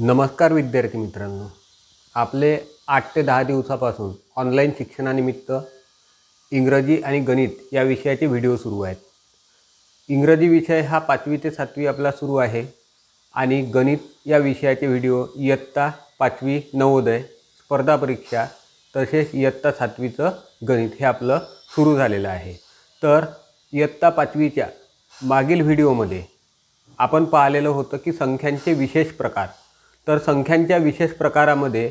नमस्कार विद्यार्थी मित्रांनो आपले आठ ते दहा दिवसापासून ऑनलाईन शिक्षणानिमित्त इंग्रजी आणि गणित या विषयाचे व्हिडिओ सुरू आहेत इंग्रजी विषय हा पाचवी ते सातवी आपला सुरू आहे आणि गणित या विषयाचे व्हिडिओ इयत्ता पाचवी नवोदय स्पर्धा परीक्षा तसेच इयत्ता सातवीचं गणित हे आपलं सुरू झालेलं आहे तर इयत्ता पाचवीच्या मागील व्हिडिओमध्ये आपण पाहिलेलं होतं की संख्यांचे विशेष प्रकार तर संख्यांच्या विशेष प्रकारामध्ये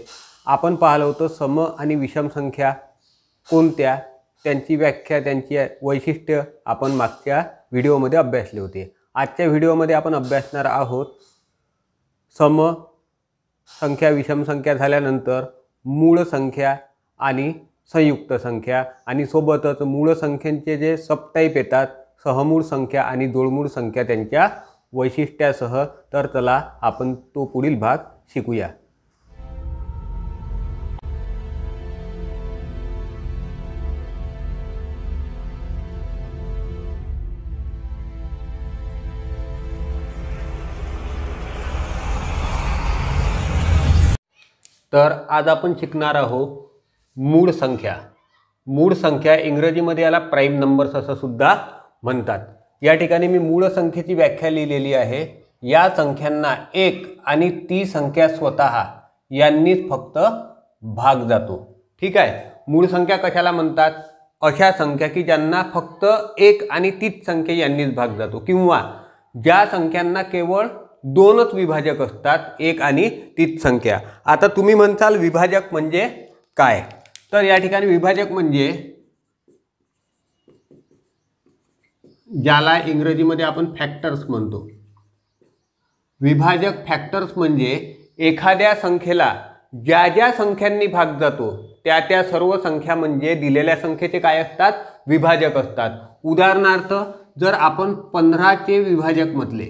आपण पाहिलं होतं सम आणि विषम संख्या कोणत्या त्यांची व्याख्या त्यांची वैशिष्ट्य आपण मागच्या व्हिडिओमध्ये अभ्यासले होते आजच्या व्हिडिओमध्ये आपण अभ्यासणार आहोत सम संख्या विषम संख्या झाल्यानंतर मूळ संख्या आणि संयुक्त संख्या आणि सोबतच मूळ संख्यांचे जे सबटाईप येतात सहमूळ संख्या आणि जोडमूळ संख्या त्यांच्या वैशिष्ट्यासह तर चला आपण तो पुढील भाग शिकूया तर आज आपण शिकणार आहोत मूळ संख्या मूळ संख्या इंग्रजीमध्ये याला प्राईम नंबर्स असं सुद्धा म्हणतात या ठिकाणी मी मूळ संख्येची व्याख्या लिहिलेली आहे या संख्यांना एक आणि ती संख्या स्वतः यांनीच फक्त भाग जातो ठीक आहे मूळ संख्या कशाला म्हणतात अशा संख्या की ज्यांना फक्त एक आणि तीच संख्या यांनीच भाग जातो किंवा ज्या संख्यांना केवळ दोनच विभाजक असतात एक आणि तीच संख्या आता तुम्ही म्हणताल विभाजक म्हणजे काय तर या ठिकाणी विभाजक म्हणजे ज्याला इंग्रजीमध्ये आपण फॅक्टर्स म्हणतो विभाजक फॅक्टर्स म्हणजे एखाद्या संख्येला ज्या ज्या संख्यांनी भाग जातो त्या त्या सर्व संख्या म्हणजे दिलेल्या संख्येचे काय असतात विभाजक असतात उदाहरणार्थ जर आपण पंधराचे विभाजक म्हटले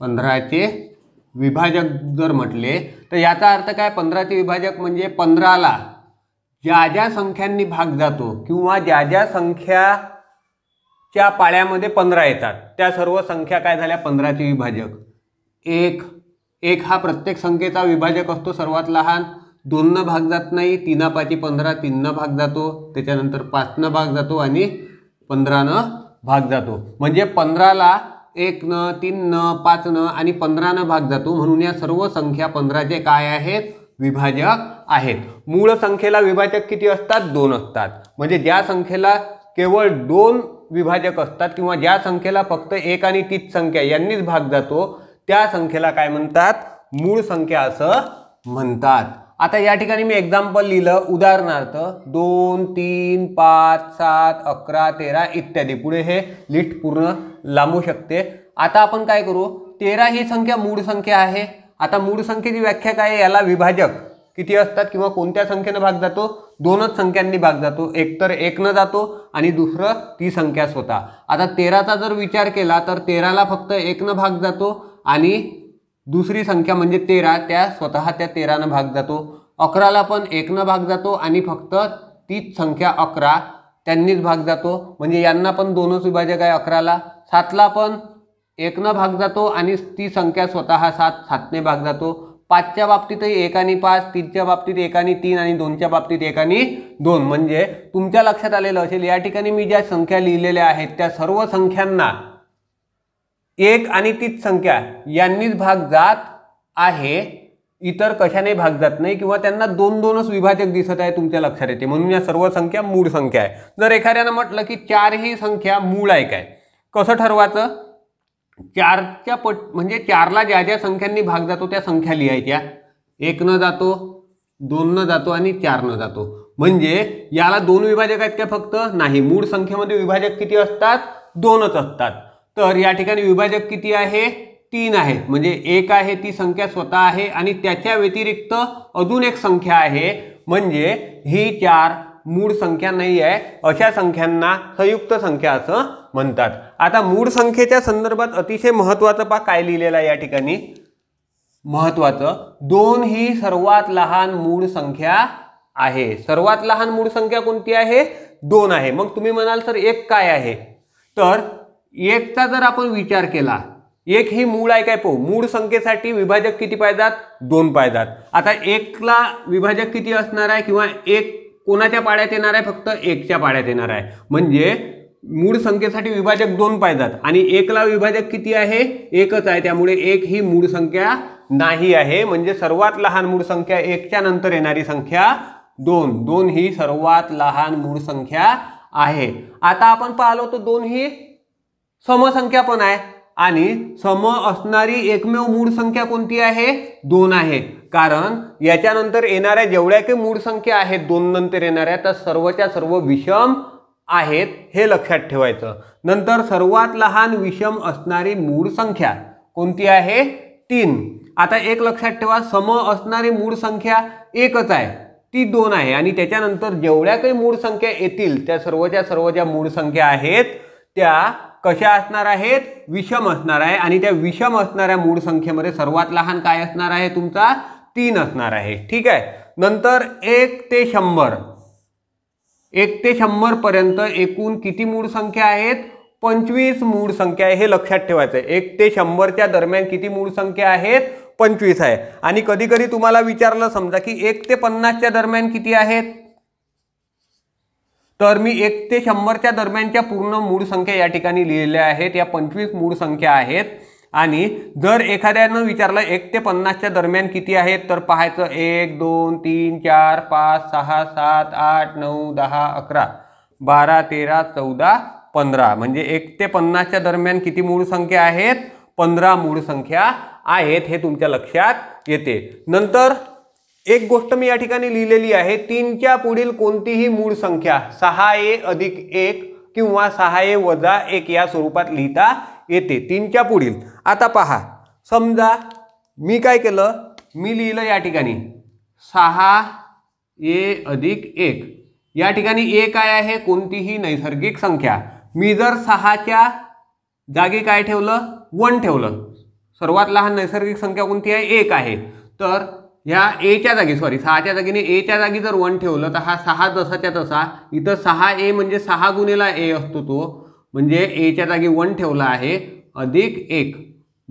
पंधराचे विभाजक जर म्हटले तर याचा अर्थ काय पंधराचे विभाजक म्हणजे पंधराला ज्या ज्या संख्यांनी भाग जातो किंवा ज्या ज्या संख्याच्या पाळ्यामध्ये पंधरा येतात त्या सर्व संख्या काय झाल्या पंधराचे विभाजक एक एक हा प्रत्येक संख्येचा विभाजक असतो सर्वात लहान दोननं भाग जात नाही तीना पाची पंधरा तीननं भाग जातो त्याच्यानंतर पाचनं भाग जातो आणि पंधरानं भाग जातो म्हणजे पंधराला न तीननं पाचनं आणि पंधरानं भाग जातो म्हणून या सर्व संख्या पंधराचे काय आहेत विभाजक आहेत मूळ संख्येला विभाजक किती असतात दोन असतात म्हणजे ज्या संख्येला केवळ दोन विभाजक असतात किंवा ज्या संख्येला फक्त एक आणि तीच संख्या यांनीच भाग जातो त्या संख्येला काय म्हणतात मूळ संख्या असं म्हणतात आता या ठिकाणी मी एक्झाम्पल लिहिलं उदाहरणार्थ दोन तीन पाच सात अकरा तेरा इत्यादी पुढे हे लिस्ट पूर्ण लांबू शकते आता आपण काय करू तेरा ही संख्या मूळ संख्या आहे आता मूळ संख्येची व्याख्या काय याला विभाजक किती असतात किंवा कोणत्या संख्येनं भाग जातो दोनच संख्यांनी भाग जातो एकतर एकनं जातो आणि दुसरं ती संख्या स्वतः आता तेराचा जर विचार केला तर तेराला फक्त एकनं भाग जातो आणि दुसरी संख्या म्हणजे तेरा त्या स्वतः त्या तेरानं भाग जातो अकराला पण एकनं भाग जातो आणि फक्त तीच संख्या अकरा त्यांनीच भाग जातो म्हणजे यांना पण दोनच विभाजक आहे अकराला सातला पण एकनं भाग जातो आणि ती संख्या स्वतः सात सातने भाग जातो पाचच्या बाबतीतही एकानी पाच तीनच्या बाबतीत एकानी तीन आणि दोनच्या बाबतीत एकानी दोन म्हणजे तुमच्या लक्षात आलेलं असेल या ठिकाणी मी ज्या संख्या लिहिलेल्या आहेत त्या सर्व संख्यांना एक आणि तीच संख्या यांनीच भाग जात आहे इतर कशाने भाग जात नाही किंवा त्यांना दोन दोनच विभाजक दिसत आहे तुमच्या लक्षात येते म्हणून या सर्व संख्या मूळ संख्या आहे जर एखाद्यानं म्हटलं की चारही संख्या मूळ आहे काय कसं ठरवायचं चारच्या पट म्हणजे चारला ज्या ज्या संख्यांनी भाग जातो त्या संख्या लिहायच्या एकनं जातो दोननं जातो आणि चारनं जातो म्हणजे याला दोन विभाजक आहेत का फक्त नाही मूळ संख्येमध्ये विभाजक किती असतात दोनच असतात तर या ठिकाणी विभाजक किती आहे तीन आहे म्हणजे एक आहे ती संख्या स्वतः आहे आणि त्याच्या व्यतिरिक्त अजून एक संख्या आहे म्हणजे ही चार मूळ संख्या नाही आहे अशा संख्यांना संयुक्त संख्या असं म्हणतात आता मूळ संख्येच्या संदर्भात अतिशय महत्त्वाचं पा काय लिहिलेलं आहे या ठिकाणी महत्त्वाचं दोन ही सर्वात लहान मूळ संख्या आहे सर्वात लहान मूळ संख्या कोणती आहे दोन आहे मग तुम्ही म्हणाल तर एक काय आहे तर एकचा जर आपण विचार केला एक ही मूळ आहे काय पाहू मूळ संख्येसाठी विभाजक किती पाहिजात दोन पाहिजात आता एकला विभाजक किती असणार आहे किंवा एक कोणाच्या पाड्यात येणार आहे फक्त एकच्या पाड्यात येणार आहे म्हणजे मूळ संख्येसाठी विभाजक दोन पाहिजेत आणि एकला विभाजक किती आहे एकच आहे त्यामुळे एक ही मूळ संख्या नाही आहे म्हणजे सर्वात लहान मूळ संख्या एकच्या नंतर येणारी संख्या दोन दोन ही सर्वात लहान मूळ संख्या आहे आता आपण पाहिलो तर दोन ही समसंख्या पण आहे आणि सम असणारी एकमेव मूळ संख्या कोणती आहे दोन आहे कारण याच्यानंतर येणाऱ्या जेवढ्या काही मूळ संख्या आहेत दोन नंतर येणाऱ्या त्या सर्वच्या सर्व विषम आहेत हे लक्षात ठेवायचं नंतर सर्वात लहान विषम असणारी मूळ संख्या कोणती आहे तीन आता एक लक्षात ठेवा सम असणारी मूळ संख्या एकच आहे ती दोन आहे आणि त्याच्यानंतर जेवढ्या काही मूळ संख्या येतील त्या सर्वच्या सर्व ज्या मूळ संख्या आहेत त्या कशा असणार आहेत विषम असणार आहे आणि त्या विषम असणाऱ्या मूळ संख्येमध्ये सर्वात लहान काय असणार आहे तुमचा तीन असणार आहे ठीक आहे नंतर एक ते शंभर एक ते पर्यंत एकूण किती मूळ संख्या आहेत पंचवीस मूळ संख्या आहे हे लक्षात ठेवायचं आहे एक ते शंभरच्या दरम्यान किती मूळ संख्या आहेत पंचवीस आहे आणि कधी कधी तुम्हाला विचारलं समजा की एक ते पन्नासच्या दरम्यान किती आहेत तर मी एक ते शंभरच्या दरम्यानच्या पूर्ण मूळ संख्या या ठिकाणी लिहिलेल्या आहेत या पंचवीस मूळ संख्या आहेत आणि जर एखाद्यानं विचारलं एक ते पन्नासच्या दरम्यान किती आहेत तर पाहायचं एक दोन तीन चार पाच सहा सात आठ नऊ दहा अकरा बारा तेरा चौदा पंधरा म्हणजे एक ते पन्नासच्या दरम्यान किती मूळ संख्या आहेत पंधरा मूळ संख्या आहेत हे तुमच्या लक्षात येते नंतर एक गोष्ट मी या ठिकाणी लिहिलेली आहे तीनच्या पुढील कोणतीही मूळ संख्या सहा ए अधिक एक किंवा सहा ए वजा एक या स्वरूपात लिहिता येते तीनच्या पुढील आता पहा समजा मी काय केलं मी लिहिलं या ठिकाणी सहा ए अधिक एक या ठिकाणी ए काय आहे कोणतीही नैसर्गिक संख्या मी जर सहाच्या जागी काय ठेवलं वन ठेवलं सर्वात लहान नैसर्गिक संख्या कोणती आहे एक आहे तर ह्या एच्या जागी सॉरी सहाच्या जागीने एच्या जागी जर वन ठेवलं तर हा सहा जसाच्या तसा इथं सहा ए म्हणजे सहा गुणेला ए असतो तो म्हणजे एच्या जागी वन ठेवला आहे अधिक एक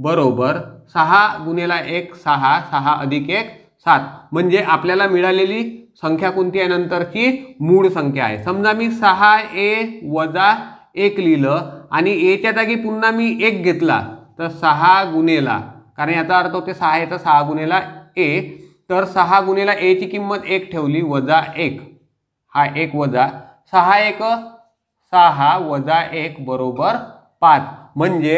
बरोबर सहा गुन्हेला एक सहा सहा अधिक एक सात म्हणजे आपल्याला मिळालेली संख्या कोणती आहे नंतरची मूळ संख्या आहे समजा मी सहा ए वजा एक लिहिलं आणि एच्या जागी पुन्हा मी एक घेतला तर सहा गुणेला कारण याचा अर्थ होते सहा याचा सहा गुन्हेला ए तर सहा गुन्हेला एची किंमत एक ठेवली वजा एक हा एक वजा सहा एक सहा वजा एक बरोबर पाच म्हणजे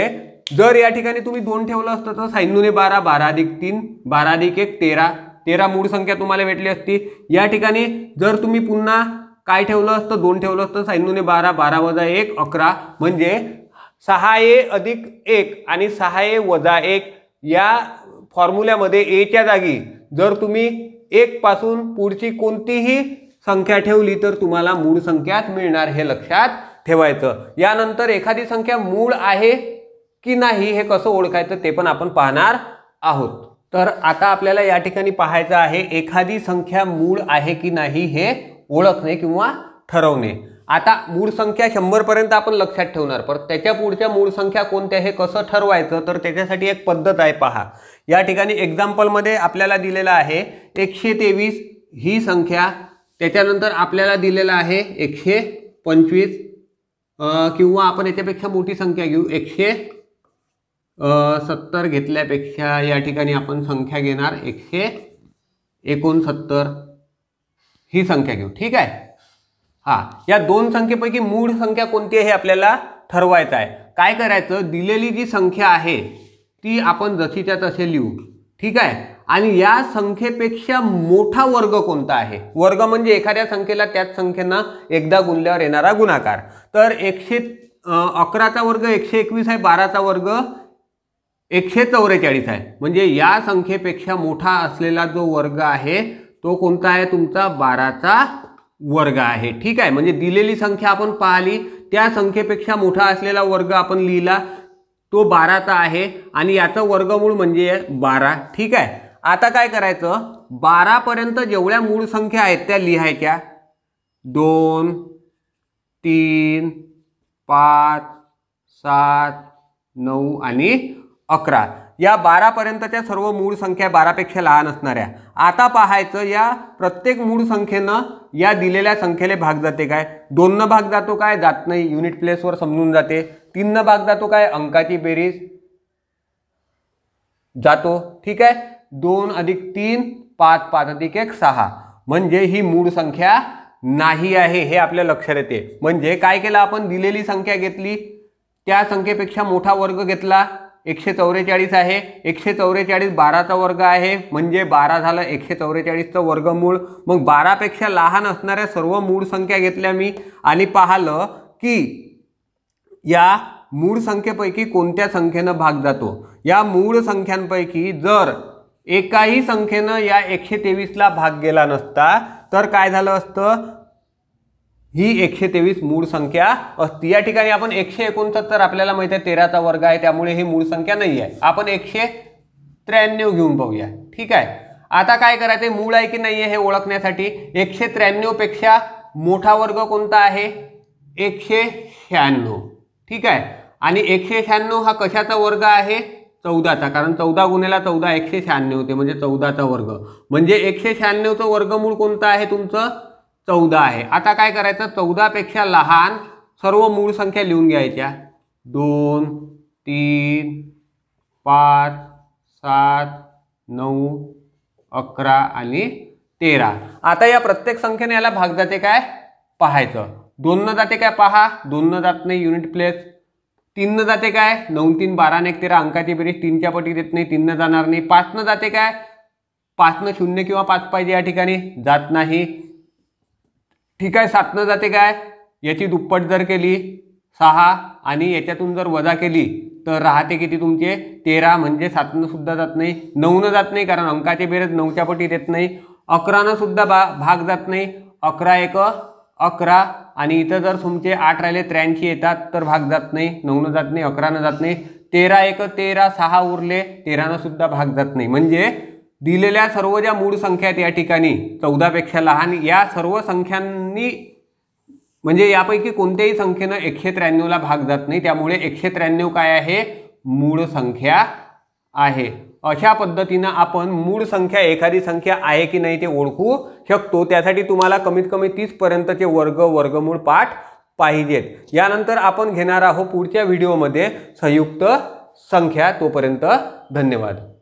जर या ठिकाणी तुम्ही दोन ठेवलं असतं तर साईनुने बारा बारा अधिक तीन बारा अधिक एक तेरा तेरा मूळ संख्या तुम्हाला भेटली असती या ठिकाणी जर तुम्ही पुन्हा काय ठेवलं असतं दोन ठेवलं असतं साईनुने बारा बारा वजा एक अकरा म्हणजे सहा ए अधिक एक आणि सहा ए वजा एक या फॉर्म्युल्यामध्ये एच्या जागी जर तुम्ही एकपासून पुढची कोणतीही संख्या ठेवली तर तुम्हाला मूळ संख्याच मिळणार हे लक्षात ठेवायचं यानंतर एखादी संख्या मूळ आहे की नाही हे कसं ओळखायचं ते पण आपण पाहणार आहोत तर आता आपल्याला या ठिकाणी पाहायचं आहे एखादी संख्या मूळ आहे की नाही हे ओळखणे किंवा ठरवणे आता मूळ संख्या शंभरपर्यंत आपण लक्षात ठेवणार पण त्याच्या पुढच्या मूळ संख्या कोणत्या हे कसं ठरवायचं तर त्याच्यासाठी एक पद्धत आहे पहा या ठिकाणी एक्झाम्पलमध्ये आपल्याला दिलेलं आहे एकशे तेवीस ही संख्या त्याच्यानंतर आपल्याला दिलेलं आहे एकशे पंचवीस किंवा आपण याच्यापेक्षा मोठी संख्या घेऊ एकशे सत्तर घेतल्यापेक्षा या ठिकाणी आपण संख्या घेणार एकशे एकोणसत्तर ही संख्या घेऊ ठीक आहे हां या दोन संख्येपैकी मूळ संख्या कोणती आहे आपल्याला ठरवायचं आहे काय करायचं दिलेली जी संख्या आहे ती आपण जशीच्या तसे लिहू ठीक आहे आणि या संख्येपेक्षा मोठा वर्ग कोणता आहे वर्ग म्हणजे एखाद्या संख्येला त्याच संख्येनं एकदा गुणल्यावर येणारा गुणाकार तर एकशे अकराचा वर्ग एकशे एकवीस आहे बाराचा वर्ग एकशे चौवेचाळीस आहे म्हणजे या संख्येपेक्षा मोठा असलेला जो वर्ग आहे तो कोणता आहे तुमचा बाराचा वर्ग आहे ठीक आहे म्हणजे दिलेली संख्या आपण पाहिली त्या संख्येपेक्षा मोठा असलेला वर्ग आपण लिहिला तो बाराचा आहे आणि याचं वर्गमूळ म्हणजे बारा ठीक आहे आता काय करायचं बारापर्यंत जेवढ्या मूळ संख्या आहेत त्या लिहायच्या दोन तीन पाच सात नऊ आणि अकरा या बारापर्यंतच्या सर्व मूळ संख्या बारापेक्षा लहान असणाऱ्या आता पाहायचं या प्रत्येक मूळ संख्येनं या दिलेल्या संख्येला भाग जाते काय दोननं भाग जातो काय जात नाही युनिट प्लेसवर समजून जाते तीननं भाग जातो काय अंकाची बेरीज जातो ठीक आहे दोन अधिक तीन पाच पाच अधिक एक सहा म्हणजे ही मूळ संख्या नाही आहे हे आपल्या लक्षात येते म्हणजे काय केलं आपण दिलेली संख्या घेतली त्या संख्येपेक्षा मोठा वर्ग घेतला एकशे चौवेचाळीस आहे एकशे चौवेचाळीस बाराचा वर्ग आहे म्हणजे बारा झालं एकशे चौवेचाळीसचं वर्गमूळ मग बारापेक्षा लहान असणाऱ्या सर्व मूळ संख्या घेतल्या मी आणि पाहिलं की या मूळ संख्येपैकी कोणत्या संख्येनं भाग जातो या मूळ संख्यांपैकी जर एकाही संख्येनं या एकशे तेवीसला भाग गेला नसता तर काय झालं असतं ही एकशे तेवीस मूळ संख्या असते या ठिकाणी आपण एकशे एकोणसत्तर आपल्याला माहिती आहे तेराचा वर्ग आहे त्यामुळे ही मूळ संख्या नाही आहे आपण एकशे त्र्याण्णव घेऊन पाहूया ठीक आहे आता काय करायचं मूळ आहे की नाही आहे हे ओळखण्यासाठी एकशे त्र्याण्णवपेक्षा मोठा वर्ग कोणता आहे एकशे शहाण्णव ठीक आहे आणि एकशे शहाण्णव हा कशाचा वर्ग आहे चौदाचा कारण चौदा गुन्ह्याला चौदा एकशे शहाण्णव होते म्हणजे चौदाचा वर्ग म्हणजे एकशे शहाण्णवचं वर्गमूळ कोणतं आहे तुमचं चौदा आहे आता काय करायचं चौदापेक्षा लहान सर्व मूळ संख्या लिहून घ्यायच्या दोन तीन पाच सात नऊ अकरा आणि तेरा आता या प्रत्येक संख्येने याला भाग जाते काय पाहायचं दोननं जाते काय पहा दोननं जात नाही युनिट प्लेस तीननं जाते काय नऊ तीन बारा एक तेरा अंकाची बेरीज तीनच्या पटी देत नाही तीननं जाणार नाही पाचनं जाते काय पाचनं शून्य किंवा पाच पाहिजे या ठिकाणी जात नाही ठीक आहे सातनं जाते काय याची दुप्पट जर केली सहा आणि याच्यातून जर वजा केली तर राहते किती तुमचे तेरा म्हणजे सातनं सुद्धा जात नाही नऊनं जात नाही कारण अंकाचे बेरज नऊच्या पटीत येत नाही अकरानं सुद्धा बा भाग जात नाही अकरा एक अकरा आणि इथं जर तुमचे आठ राहिले त्र्याऐंशी येतात तर भाग जात नाही नऊनं जात नाही अकरानं जात नाही तेरा एक तेरा सहा उरले तेरानं सुद्धा भाग जात नाही म्हणजे दिलेल्या सर्व ज्या मूळ संख्या आहेत या ठिकाणी चौदापेक्षा लहान या सर्व संख्यांनी म्हणजे यापैकी कोणत्याही संख्येनं एकशे त्र्याण्णवला भाग जात नाही त्यामुळे एकशे त्र्याण्णव काय आहे मूळ संख्या आहे अशा पद्धतीनं आपण मूळ संख्या एखादी संख्या आहे की नाही ते ओळखू शकतो त्यासाठी तुम्हाला कमीत कमी तीसपर्यंतचे वर्ग वर्गमूळ पाठ पाहिजेत यानंतर आपण घेणार आहोत पुढच्या व्हिडिओमध्ये संयुक्त संख्या तोपर्यंत धन्यवाद